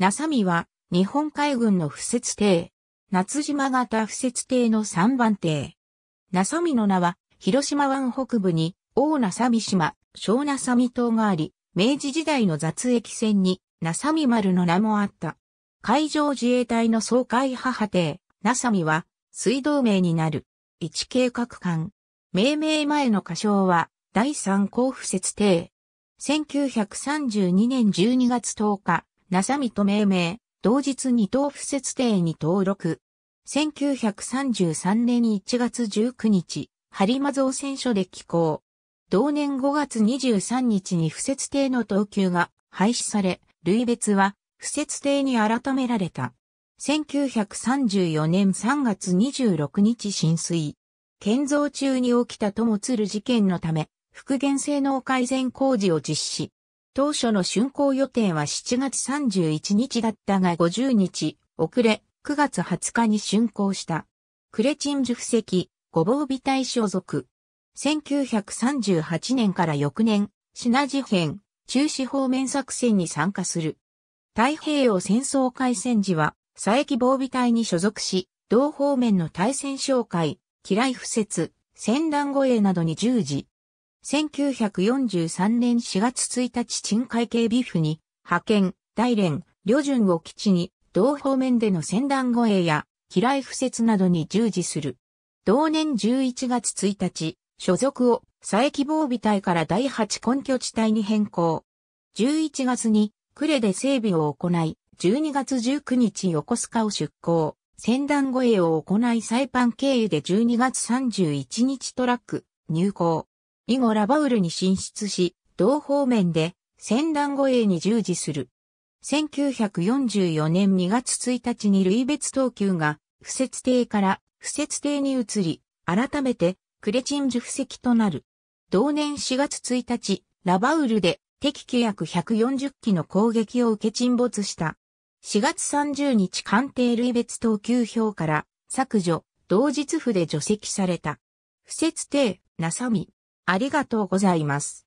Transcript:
ナサミは、日本海軍の不設艇。夏島型不設艇の3番艇。ナサミの名は、広島湾北部に、大ナサミ島、小ナサミ島があり、明治時代の雑駅船に、ナサミ丸の名もあった。海上自衛隊の総海母艇、ナサミは、水道名になる。一計画艦。命名前の歌唱は、第三甲不設艇。1932年12月10日、なさみと命名、同日に等布設定に登録。1933年1月19日、張間造船所で寄港。同年5月23日に不設定の等級が廃止され、類別は不設定に改められた。1934年3月26日浸水。建造中に起きたともつる事件のため、復元性能改善工事を実施。当初の竣工予定は7月31日だったが50日遅れ、9月20日に竣工した。クレチンジュ布石、ご防備隊所属。1938年から翌年、シナ事変、中止方面作戦に参加する。太平洋戦争開戦時は、佐伯防備隊に所属し、同方面の対戦紹介、機雷不設、戦乱護衛などに従事。1943年4月1日鎮海警備府に派遣、大連、旅順を基地に、同方面での戦団護衛や、機雷敷設などに従事する。同年11月1日、所属を佐伯防備隊から第8根拠地帯に変更。11月に、呉で整備を行い、12月19日横須賀を出港、船団護衛を行いサイパン経由で12月31日トラック、入港。以後ラバウルに進出し、同方面で戦乱護衛に従事する。1944年2月1日に類別等級が、不設定から不設定に移り、改めてクレチンジュ布石となる。同年4月1日、ラバウルで敵機約140機の攻撃を受け沈没した。4月30日官邸類別等級表から削除、同日府で除籍された。不設定、なさみ。ありがとうございます。